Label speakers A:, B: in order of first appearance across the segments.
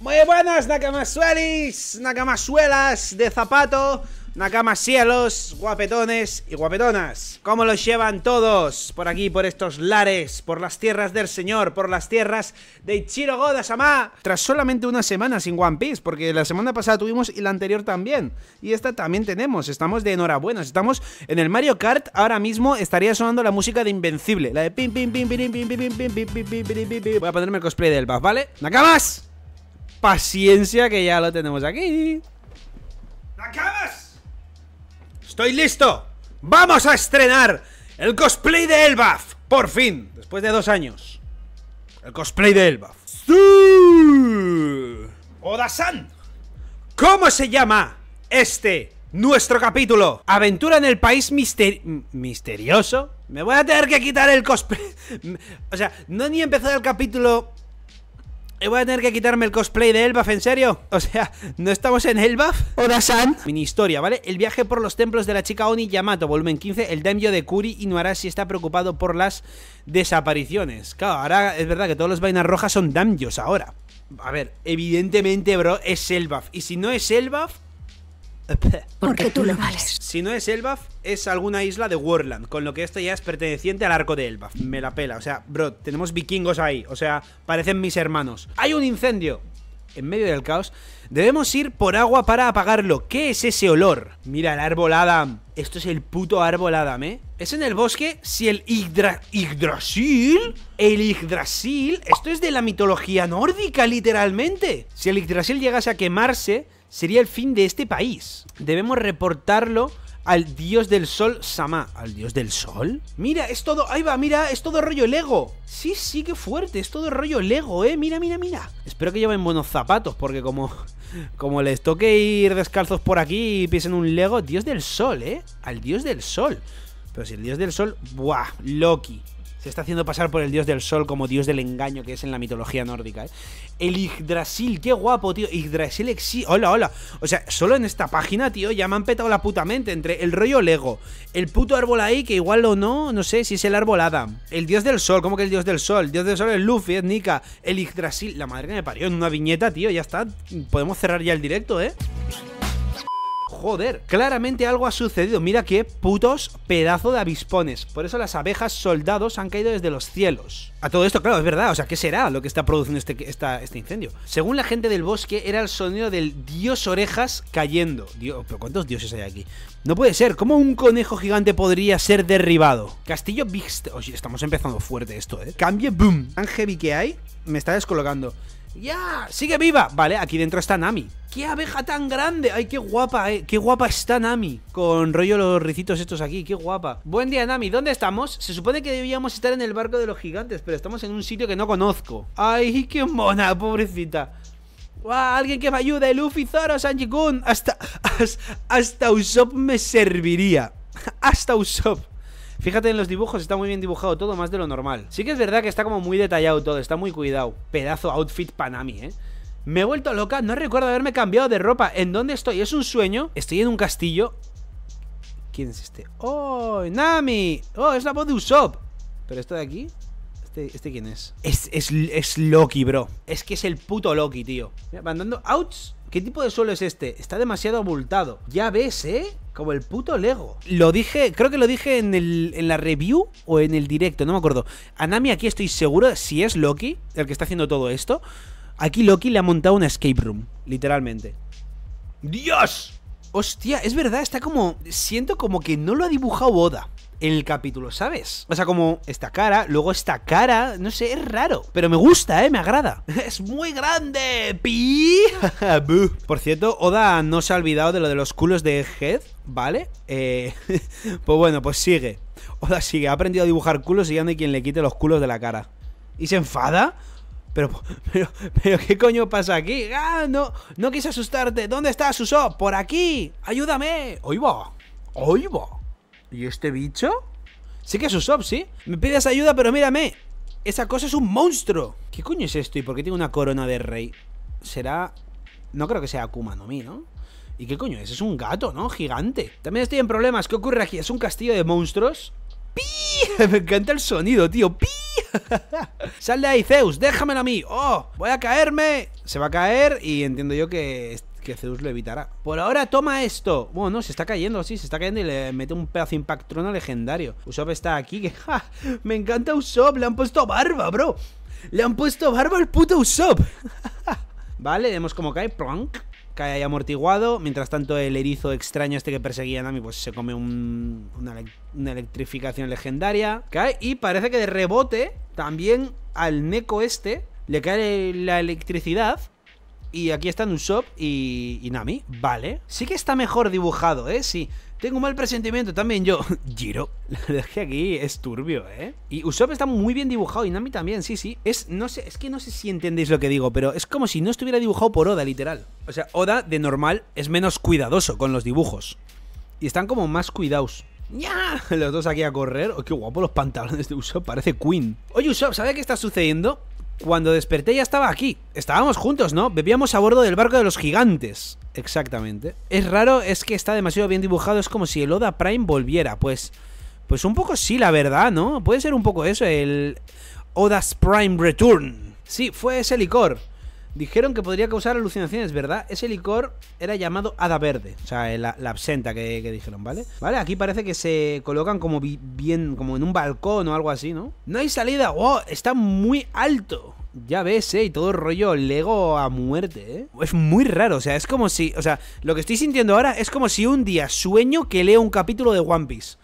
A: Muy buenas, Nakamasuelis, Nakamasuelas de zapato, cielos guapetones y guapetonas. ¿Cómo los llevan todos? Por aquí, por estos lares, por las tierras del Señor, por las tierras de Ichiro Goda-sama. Tras solamente una semana sin One Piece, porque la semana pasada tuvimos y la anterior también. Y esta también tenemos, estamos de enhorabuena. Estamos en el Mario Kart, ahora mismo estaría sonando la música de Invencible. La de pim pim pim pim pim pim pim pim pim pim pim pim pim pim Voy a ponerme el cosplay del buff, ¿vale? ¡Nakamas! Paciencia que ya lo tenemos aquí. ¡Acabas! ¡Estoy listo! ¡Vamos a estrenar el cosplay de Elbaf! ¡Por fin! Después de dos años. El cosplay de Elbaf. ¡Sí! ¡Oda-san! ¿Cómo se llama este nuestro capítulo? Aventura en el país misterioso. Me voy a tener que quitar el cosplay. o sea, no ni empezado el capítulo eh, voy a tener que quitarme el cosplay de Elbaf, ¿en serio? O sea, ¿no estamos en Elbaf? Oda-san Mini historia, ¿vale? El viaje por los templos de la chica Oni Yamato, volumen 15 El daimyo de Kuri ¿Si está preocupado por las desapariciones Claro, ahora es verdad que todos los vainas rojas son daimyos ahora A ver, evidentemente, bro, es Elbaf Y si no es Elbaf, Porque tú lo vales. Si no es Elbaf, es alguna isla de Warland, con lo que esto ya es perteneciente al arco de Elbaf. Me la pela, o sea, bro, tenemos vikingos ahí, o sea, parecen mis hermanos. Hay un incendio en medio del caos. Debemos ir por agua para apagarlo. ¿Qué es ese olor? Mira, el árbol Adam. Esto es el puto árbol Adam, ¿eh? Es en el bosque si el Yggdrasil... El Yggdrasil... Esto es de la mitología nórdica, literalmente. Si el Yggdrasil llegase a quemarse sería el fin de este país. Debemos reportarlo al dios del sol Sama. ¿Al dios del sol? Mira, es todo, ahí va, mira, es todo rollo Lego. Sí, sí, qué fuerte, es todo rollo Lego, eh. Mira, mira, mira. Espero que lleven buenos zapatos, porque como, como les toque ir descalzos por aquí y piensen un Lego, dios del sol, eh. Al dios del sol. Pero si el dios del sol, buah, Loki está haciendo pasar por el dios del sol como dios del engaño que es en la mitología nórdica. ¿eh? El Yggdrasil, qué guapo, tío. Yggdrasil existe. Hola, hola. O sea, solo en esta página, tío, ya me han petado la puta mente entre el rollo Lego, el puto árbol ahí, que igual o no, no sé si es el árbol Adam, el dios del sol, ¿cómo que el dios del sol? El dios del sol es Luffy, es Nika, el Yggdrasil. La madre que me parió en una viñeta, tío, ya está. Podemos cerrar ya el directo, ¿eh? Joder, claramente algo ha sucedido. Mira qué putos pedazo de avispones. Por eso las abejas soldados han caído desde los cielos. A todo esto, claro, es verdad. O sea, ¿qué será lo que está produciendo este, este incendio? Según la gente del bosque, era el sonido del dios orejas cayendo. Dios, pero ¿cuántos dioses hay aquí? No puede ser. ¿Cómo un conejo gigante podría ser derribado? Castillo Big... Oye, estamos empezando fuerte esto, ¿eh? Cambie, boom. Tan heavy que hay, me está descolocando. ¡Ya! ¡Sigue viva! Vale, aquí dentro está Nami. ¡Qué abeja tan grande! ¡Ay, qué guapa, eh! ¡Qué guapa está Nami! Con rollo los ricitos estos aquí, ¡qué guapa! Buen día, Nami. ¿Dónde estamos? Se supone que debíamos estar en el barco de los gigantes, pero estamos en un sitio que no conozco. ¡Ay, qué mona, pobrecita! ¡Guau! ¡Alguien que me ayude! ¡Luffy, Zoro, Sanji-kun! Hasta, hasta, hasta Usopp me serviría. Hasta Usopp. Fíjate en los dibujos, está muy bien dibujado todo, más de lo normal. Sí que es verdad que está como muy detallado todo, está muy cuidado. Pedazo outfit Panami, ¿eh? Me he vuelto loca, no recuerdo haberme cambiado de ropa. ¿En dónde estoy? ¿Es un sueño? Estoy en un castillo. ¿Quién es este? ¡Oh, Nami! ¡Oh, es la voz de Usopp! ¿Pero esto de aquí? ¿Este, este quién es? es? Es, es? Loki, bro. Es que es el puto Loki, tío. Mira, mandando outs. ¿Qué tipo de suelo es este? Está demasiado abultado. Ya ves, ¿eh? Como el puto Lego. Lo dije, creo que lo dije en, la review o en el directo, no me acuerdo. Anami aquí estoy seguro, si es Loki el que está haciendo todo esto, aquí Loki le ha montado una escape room, literalmente. ¡Dios! Hostia, es verdad, está como... Siento como que no lo ha dibujado Oda en el capítulo, ¿sabes? O sea, como esta cara, luego esta cara, no sé, es raro, pero me gusta, ¿eh? Me agrada. Es muy grande, pi. Por cierto, Oda no se ha olvidado de lo de los culos de Head, ¿vale? Eh, pues bueno, pues sigue. Oda sigue, ha aprendido a dibujar culos y ya no hay quien le quite los culos de la cara. ¿Y se enfada? Pero, pero, ¿qué coño pasa aquí? ¡Ah, no! No quise asustarte. ¿Dónde estás, Suso? ¡Por aquí! ¡Ayúdame! ¡Oiva! va! ¿Y este bicho? Sí que es Usopp, ¿sí? Me pides ayuda, pero mírame. Esa cosa es un monstruo. ¿Qué coño es esto? ¿Y por qué tiene una corona de rey? Será... No creo que sea Akuma no Mi, ¿no? ¿Y qué coño es? Es un gato, ¿no? Gigante. También estoy en problemas. ¿Qué ocurre aquí? ¿Es un castillo de monstruos? ¡Pi! Me encanta el sonido, tío. ¡Pi! Sal de ahí, Zeus. Déjamelo a mí. ¡Oh! Voy a caerme. Se va a caer y entiendo yo que que Zeus lo evitará. Por ahora, toma esto. Bueno, se está cayendo, sí, se está cayendo y le mete un pedazo de impactrona legendario. Usopp está aquí, que me encanta Usopp, le han puesto barba, bro. Le han puesto barba al puto Usopp. vale, vemos cómo cae, plank cae ahí amortiguado. Mientras tanto, el erizo extraño este que perseguía a Nami, pues se come un, una, electrificación legendaria. Cae y parece que de rebote también al Neko este le cae la electricidad y aquí están Usopp y, y Nami. Vale. Sí que está mejor dibujado, ¿eh? Sí. Tengo un mal presentimiento también yo. Giro. La verdad es que aquí es turbio, ¿eh? Y Usopp está muy bien dibujado y Nami también, sí, sí. Es, no sé, es que no sé si entendéis lo que digo, pero es como si no estuviera dibujado por Oda, literal. O sea, Oda de normal es menos cuidadoso con los dibujos. Y están como más cuidados. ¡Ya! Los dos aquí a correr. Oh, ¡Qué guapo los pantalones de Usopp! Parece Queen. Oye, Usopp, ¿sabes qué está sucediendo? Cuando desperté ya estaba aquí. Estábamos juntos, ¿no? Bebíamos a bordo del barco de los gigantes. Exactamente. Es raro, es que está demasiado bien dibujado. Es como si el Oda Prime volviera. Pues. Pues un poco sí, la verdad, ¿no? Puede ser un poco eso, el. Oda's Prime Return. Sí, fue ese licor. Dijeron que podría causar alucinaciones, ¿verdad? Ese licor era llamado hada verde, o sea, la, absenta que, dijeron, ¿vale? Vale, aquí parece que se colocan como bien, como en un balcón o algo así, ¿no? No hay salida, wow, ¡Oh! está muy alto. Ya ves, ¿eh? Y todo rollo Lego a muerte, ¿eh? Es muy raro, o sea, es como si... O sea, lo que estoy sintiendo ahora es como si un día sueño que leo un capítulo de One Piece.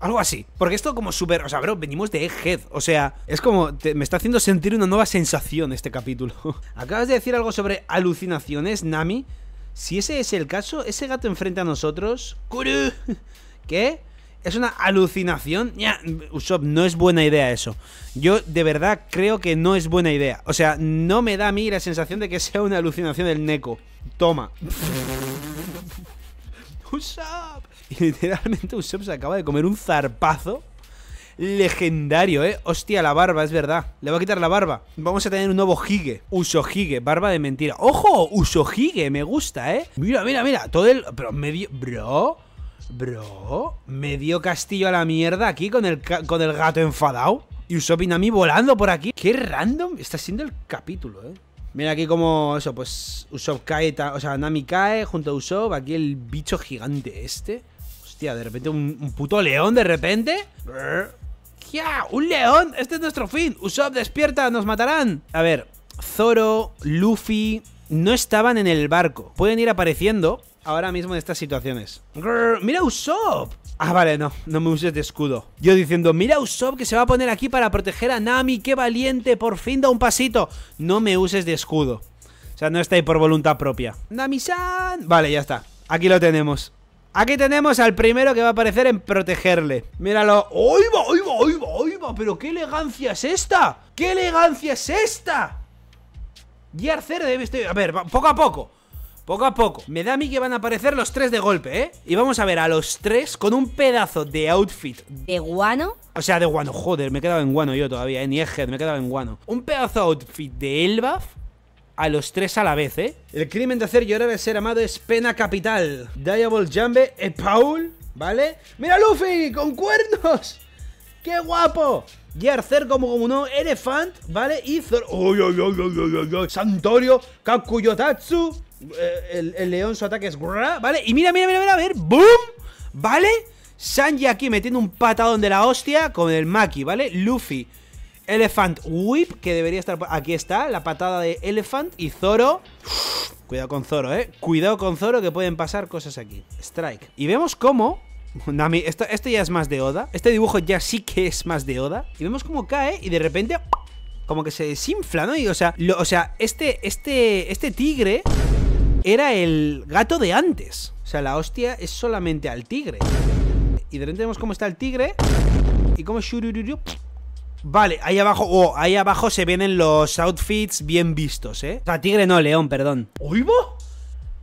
A: Algo así. Porque esto como súper... O sea, bro, venimos de Egghead. O sea, es como... me está haciendo sentir una nueva sensación este capítulo. Acabas de decir algo sobre alucinaciones, Nami. Si ese es el caso, ese gato enfrente a nosotros... ¿Qué? ¿Es una alucinación? Ya, Usopp, no es buena idea eso. Yo de verdad creo que no es buena idea. O sea, no me da a mí la sensación de que sea una alucinación del Neko. Toma. Usopp. Y literalmente Usopp se acaba de comer un zarpazo legendario, ¿eh? Hostia, la barba, es verdad. Le va a quitar la barba. Vamos a tener un nuevo Hige. Usohige, barba de mentira. ¡Ojo! Usohige, me gusta, ¿eh? Mira, mira, mira. Todo el... Pero medio... Bro... Bro... Medio castillo a la mierda aquí con el, con el gato enfadado. Y Usopp y Nami volando por aquí. ¡Qué random! Está siendo el capítulo, ¿eh? Mira aquí como eso, pues Usopp cae, o sea, Nami cae junto a Usopp, aquí el bicho gigante este. Hostia, de repente un, puto león, de repente. ¡Ya! ¡Un león! Este es nuestro fin. Usopp, despierta, nos matarán. A ver, Zoro, Luffy, no estaban en el barco. Pueden ir apareciendo ahora mismo en estas situaciones. ¡Mira Usopp! Ah, vale, no, no me uses de escudo. Yo diciendo, mira Usopp que se va a poner aquí para proteger a Nami, qué valiente, por fin da un pasito. No me uses de escudo. O sea, no está ahí por voluntad propia. Nami-san. Vale, ya está. Aquí lo tenemos. Aquí tenemos al primero que va a aparecer en protegerle. Míralo. ¡Oiva, ¡Oh, va, ahí va, ahí va, pero qué elegancia es esta! ¡Qué elegancia es esta! Y debe estar... A ver, poco a poco. Poco a poco. Me da a mí que van a aparecer los tres de golpe, ¿eh? Y vamos a ver a los tres con un pedazo de outfit. ¿De guano? O sea, de guano. Joder, me he quedado en guano yo todavía, ¿eh? Ni me he quedado en guano. Un pedazo de outfit de Elbaf a los tres a la vez, ¿eh? El crimen de hacer llorar al ser amado es pena capital. Diabol Jambe es Paul, ¿vale? ¡Mira Luffy! ¡Con cuernos! ¡Qué guapo! Y como como no, elefante. ¿vale? Y Zor... ay, ay, ay! Santorio, Kakuyotatsu. Eh, el, león su ataque es... ¿Vale? Y mira, mira, mira, mira, a ver. ¡Boom! ¿Vale? Sanji aquí metiendo un patadón de la hostia con el Maki, ¿vale? Luffy Elephant Whip, que debería estar... Aquí está, la patada de Elephant y Zoro... Cuidado con Zoro, eh. Cuidado con Zoro que pueden pasar cosas aquí. Strike. Y vemos cómo Nami, esto, esto, ya es más de Oda. Este dibujo ya sí que es más de Oda. Y vemos cómo cae y de repente. Como que se desinfla, ¿no? Y o sea, o sea, este, este, este tigre era el gato de antes. O sea, la hostia es solamente al tigre. Y de repente vemos cómo está el tigre. Y cómo Vale, ahí abajo, oh, ahí abajo se vienen los outfits bien vistos, ¿eh? O sea, tigre no, león, perdón. ¿Oigo?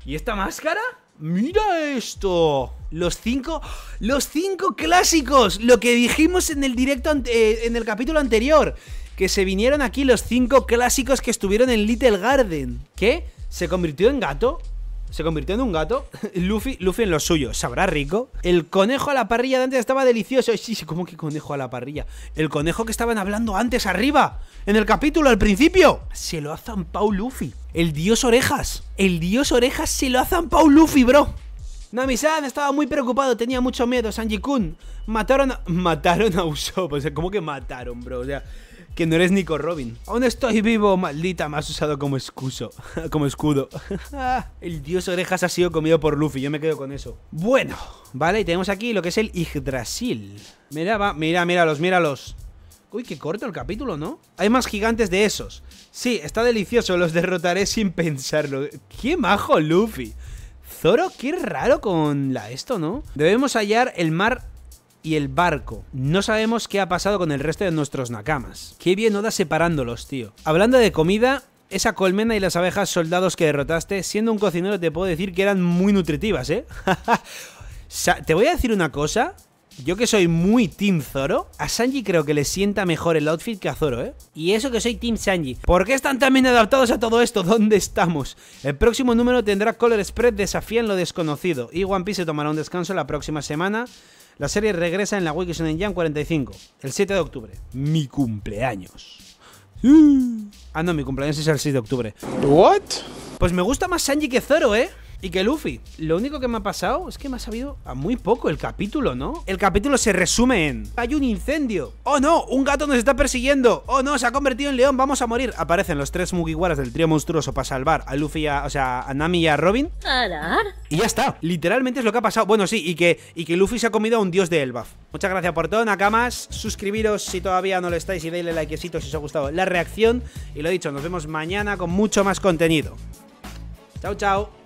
A: ¿Y esta máscara? ¡Mira esto! Los cinco, los cinco clásicos, lo que dijimos en el directo, eh, en el capítulo anterior, que se vinieron aquí los cinco clásicos que estuvieron en Little Garden. ¿Qué? ¿Se convirtió en gato? se convirtió en un gato. Luffy, Luffy en lo suyo, sabrá rico. El conejo a la parrilla de antes estaba delicioso. Sí, sí, ¿cómo que conejo a la parrilla? El conejo que estaban hablando antes arriba, en el capítulo, al principio. Se lo ha Paul Luffy. El dios orejas. El dios orejas se lo ha Paul Luffy, bro. Nami-san estaba muy preocupado, tenía mucho miedo. Sanji-kun, mataron a... Mataron a Usopp, o sea, ¿cómo que mataron, bro? O sea, que no eres Nico Robin. Aún estoy vivo, maldita, me has usado como escudo como escudo. el dios orejas ha sido comido por Luffy, yo me quedo con eso. Bueno, vale, y tenemos aquí lo que es el Yggdrasil. Mira, va, mira, míralos, míralos. Uy, qué corto el capítulo, ¿no? Hay más gigantes de esos. Sí, está delicioso, los derrotaré sin pensarlo. ¡Qué majo Luffy! Zoro, qué raro con la esto, ¿no? Debemos hallar el mar y el barco. No sabemos qué ha pasado con el resto de nuestros nakamas. Qué bien Oda separándolos, tío. Hablando de comida, esa colmena y las abejas soldados que derrotaste, siendo un cocinero te puedo decir que eran muy nutritivas, ¿eh? te voy a decir una cosa. Yo que soy muy Team Zoro, a Sanji creo que le sienta mejor el outfit que a Zoro, ¿eh? Y eso que soy Team Sanji. ¿Por qué están tan bien adaptados a todo esto? ¿Dónde estamos? El próximo número tendrá Color Spread Desafía en lo desconocido. Y One Piece se tomará un descanso la próxima semana. La serie regresa en la Wiki Shonen 45, el 7 de octubre. Mi cumpleaños. Ah, no, mi cumpleaños es el 6 de octubre. What? Pues me gusta más Sanji que Zoro, ¿eh? Y que Luffy, lo único que me ha pasado es que me ha sabido a muy poco el capítulo, ¿no? El capítulo se resume en... Hay un incendio. ¡Oh no! Un gato nos está persiguiendo. ¡Oh no! Se ha convertido en león. Vamos a morir. Aparecen los tres Mugiwaras del trío monstruoso para salvar a Luffy, o sea, a Nami y a Robin. Y ya está. Literalmente es lo que ha pasado. Bueno, sí, y que, y que Luffy se ha comido a un dios de Elbaf. Muchas gracias por todo, Nakamas. Suscribiros si todavía no lo estáis y dale like si os ha gustado la reacción. Y lo dicho, nos vemos mañana con mucho más contenido. Chao, chao.